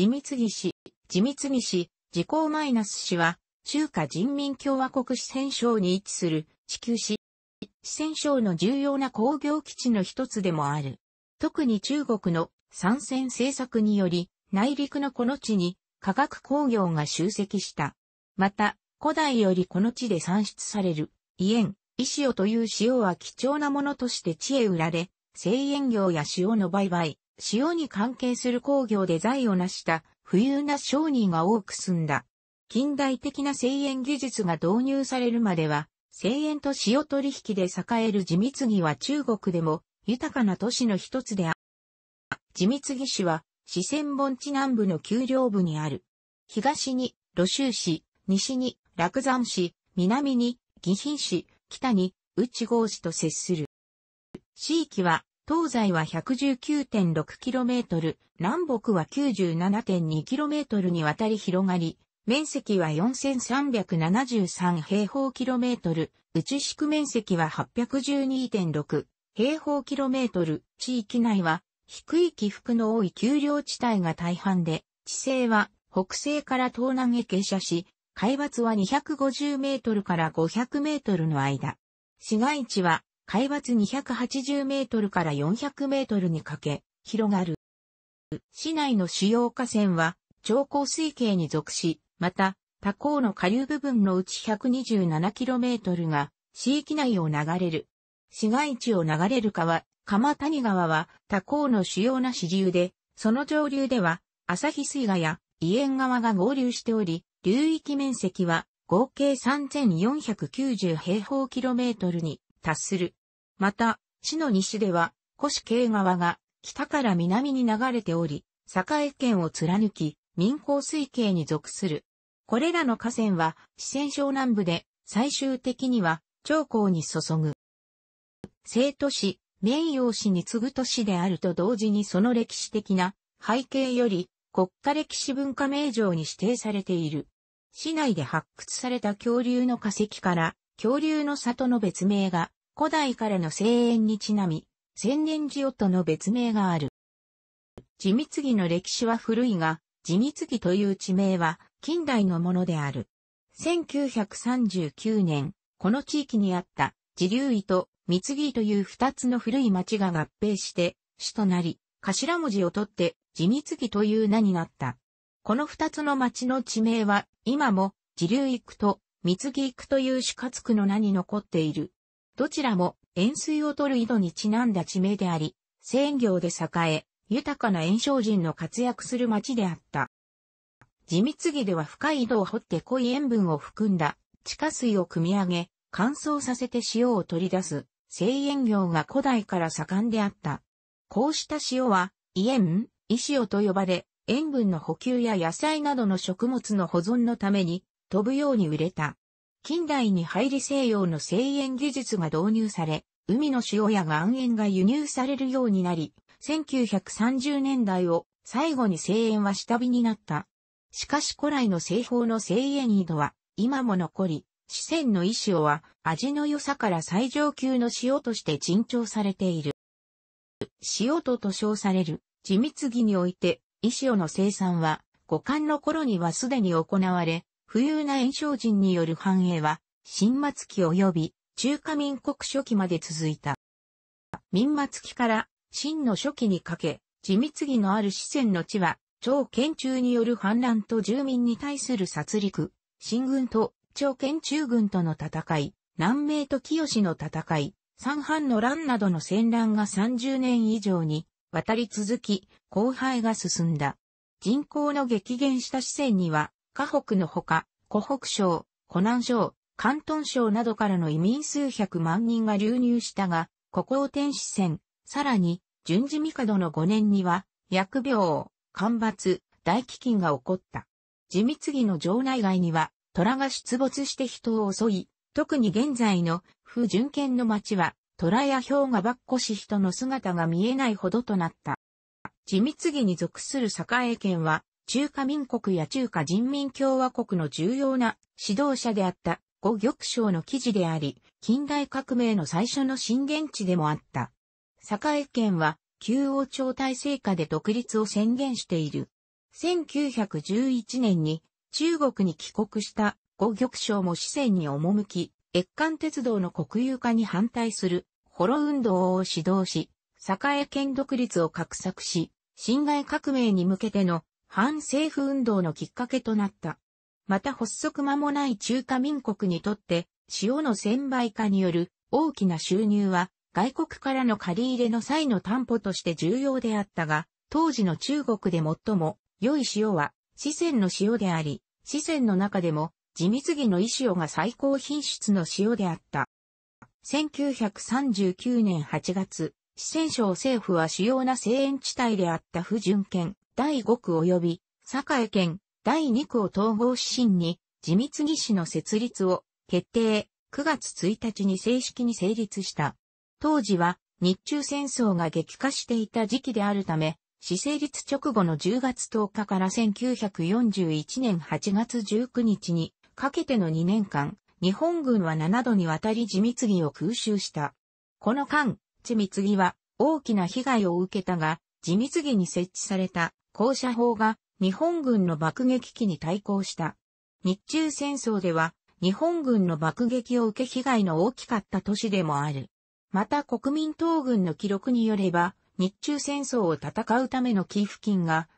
地義氏、地義氏、自公マイナス氏は、中華人民共和国四川省に位置する地球市。四川省の重要な工業基地の一つでもある。特に中国の参戦政策により、内陸のこの地に化学工業が集積した。また、古代よりこの地で産出される、イエン、イシオという塩は貴重なものとして地へ売られ、製塩業や塩の売買、塩に関係する工業で財を成した富裕な商人が多く住んだ。近代的な製塩技術が導入されるまでは、製塩と塩取引で栄える地貢は中国でも豊かな都市の一つである。地貢市は四川盆地南部の丘陵部にある。東に露州市、西に落山市、南に義賓市、北に内郷市と接する。地域は東西は 119.6km、南北は 97.2km にわたり広がり、面積は4373平方キロメートル、内宿面積は812.6平方キロメートル、地域内は低い起伏の多い丘陵地帯が大半で、地勢は北西から東南へ傾斜し、海抜は250メートルから500メートルの間。市街地は海抜280メートルから400メートルにかけ、広がる。市内の主要河川は、長江水系に属し、また、他港の下流部分のうち1 2 7トルが、市域内を流れる。市街地を流れる川、鎌谷川は、他港の主要な支流で、その上流では、日水河や伊縁川が合流しており、流域面積は合計3490平方キロメートルに達する。また、市の西では、市系川が北から南に流れており、栄県を貫き、民港水系に属する。これらの河川は、四川省南部で、最終的には、長江に注ぐ。生都市、名陽市に次ぐ都市であると同時にその歴史的な背景より、国家歴史文化名城に指定されている。市内で発掘された恐竜の化石から、恐竜の里の別名が古代からの声援にちなみ、千年寺夫の別名がある。地儀の歴史は古いが、地儀という地名は近代のものである。1939年、この地域にあった地流井と密儀という二つの古い町が合併して市となり、頭文字を取って地儀という名になった。この二つの町の地名は今も地流井区と貢儀区という四活区の名に残っている。どちらも塩水を取る井戸にちなんだ地名であり、鮮魚で栄え、豊かな炎症人の活躍する町であった。地蜜木では深い井戸を掘って濃い塩分を含んだ地下水を汲み上げ、乾燥させて塩を取り出す生塩業が古代から盛んであった。こうした塩は、胃ン、イ塩と呼ばれ、塩分の補給や野菜などの食物の保存のために飛ぶように売れた。近代に入り西洋の製塩技術が導入され、海の塩や岩塩が輸入されるようになり、1930年代を最後に製塩は下火になった。しかし古来の製法の製塩井戸は今も残り、四川の石尾は味の良さから最上級の塩として珍重されている。塩とと称される、地蜜儀において、石尾の生産は、五感の頃にはすでに行われ、富裕な炎症人による繁栄は、新末期及び中華民国初期まで続いた。民末期から新の初期にかけ、地義のある四川の地は、朝県中による反乱と住民に対する殺戮、新軍と朝県中軍との戦い、南明と清の戦い、三藩の乱などの戦乱が30年以上に渡り続き、荒廃が進んだ。人口の激減した四川には、河北のほか、湖北省、湖南省、広東省などからの移民数百万人が流入したが、ここを天使戦、さらに、順次帝の5年には、薬病、干ばつ、大飢饉が起こった。地儀の城内外には、虎が出没して人を襲い、特に現在の、不純県の町は、虎や氷河ばっこし人の姿が見えないほどとなった。地儀に属する栄県は、中華民国や中華人民共和国の重要な指導者であった五玉章の記事であり、近代革命の最初の震源地でもあった。栄県は、旧王朝体制下で独立を宣言している。1911年に中国に帰国した五玉章も四川に赴き、越韓鉄道の国有化に反対する、ホロ運動を指導し、栄県独立を画策し、辛亥革命に向けての反政府運動のきっかけとなった。また発足間もない中華民国にとって、塩の専売化による大きな収入は、外国からの借り入れの際の担保として重要であったが、当時の中国で最も良い塩は、四川の塩であり、四川の中でも、地木の石塩が最高品質の塩であった。1939年8月、四川省政府は主要な生塩地帯であった不純県、第5区及び、栄県、第2区を統合指針に、地密木士の設立を決定、9月1日に正式に成立した。当時は、日中戦争が激化していた時期であるため、市成立直後の10月10日から1941年8月19日にかけての2年間、日本軍は7度にわたり地密木を空襲した。この間、地密木は大きな被害を受けたが、地密木に設置された高射砲が日本軍の爆撃機に対抗した。日中戦争では日本軍の爆撃を受け被害の大きかった都市でもある。また国民党軍の記録によれば、日中戦争を戦うための寄付金が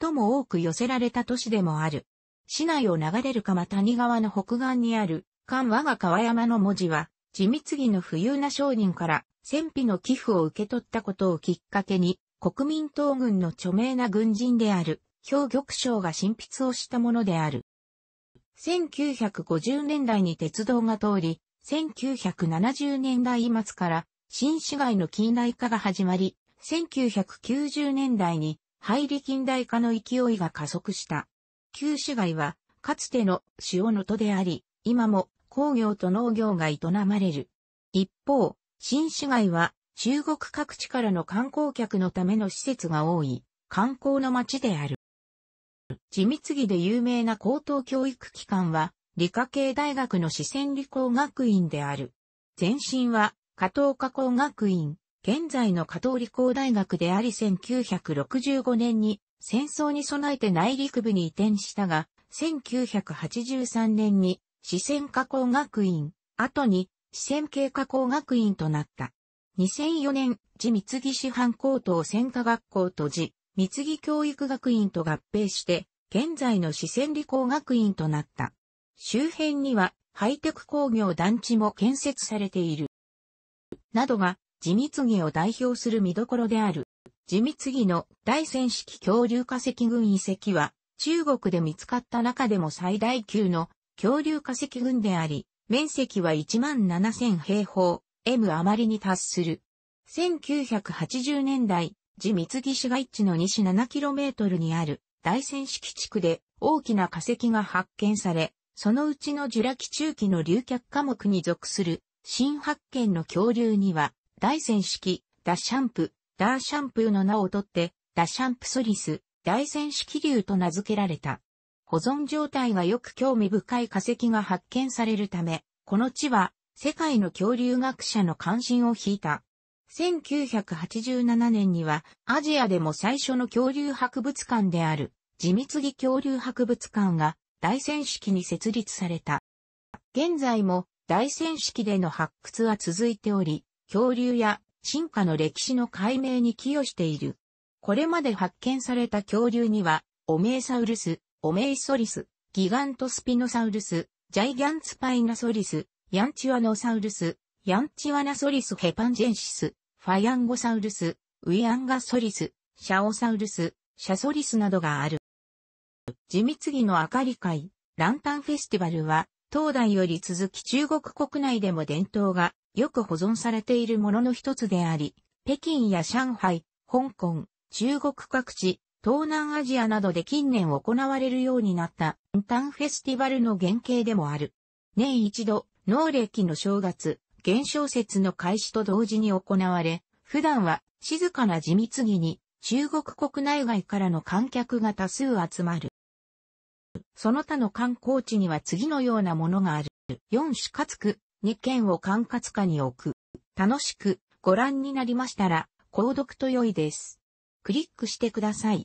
最も多く寄せられた都市でもある。市内を流れる鎌谷川の北岸にある、関我が川山の文字は、地密ぎの富裕な商人から、戦費の寄付を受け取ったことをきっかけに、国民党軍の著名な軍人である、表玉章が新筆をしたものである。1950年代に鉄道が通り、1970年代末から新市街の近代化が始まり、1990年代に入り近代化の勢いが加速した。旧市街は、かつての塩の都であり、今も工業と農業が営まれる。一方、新市街は中国各地からの観光客のための施設が多い観光の街である。地密ぎで有名な高等教育機関は理科系大学の四川理工学院である。前身は加藤加工学院、現在の加藤理工大学であり1965年に戦争に備えて内陸部に移転したが、1983年に四川加工学院、後に四川系加工学院となった。2004年、自三木市範高等専科学校と自三木教育学院と合併して、現在の四川理工学院となった。周辺には、ハイテク工業団地も建設されている。などが、自三木を代表する見どころである。自三木の大戦式恐竜化石群遺跡は、中国で見つかった中でも最大級の恐竜化石群であり、面積は17,000平方 M 余りに達する。1980年代、地三木市街地の西 7km にある大仙式地区で大きな化石が発見され、そのうちのジュラ紀中期の流脚科目に属する新発見の恐竜には、大仙式、ダシャンプ、ダーシャンプーの名をとって、ダシャンプソリス、大仙式竜と名付けられた。保存状態がよく興味深い化石が発見されるため、この地は世界の恐竜学者の関心を引いた。1987年にはアジアでも最初の恐竜博物館である地密木恐竜博物館が大戦式に設立された。現在も大戦式での発掘は続いており、恐竜や進化の歴史の解明に寄与している。これまで発見された恐竜には、オメーサウルス、オメイソリス、ギガントスピノサウルス、ジャイギャンツパイナソリス、ヤンチワノサウルス、ヤンチワナソリスヘパンジェンシス、ファヤンゴサウルス、ウィアンガソリス、シャオサウルス、シャソリスなどがある。地密ぎの明かり会、ランタンフェスティバルは、東大より続き中国国内でも伝統がよく保存されているものの一つであり、北京や上海、香港、中国各地、東南アジアなどで近年行われるようになったランタンフェスティバルの原型でもある。年一度、能暦の正月、現象節の開始と同時に行われ、普段は静かな地密着に中国国内外からの観客が多数集まる。その他の観光地には次のようなものがある。4市つく、2県を管轄下に置く。楽しくご覧になりましたら、購読と良いです。クリックしてください。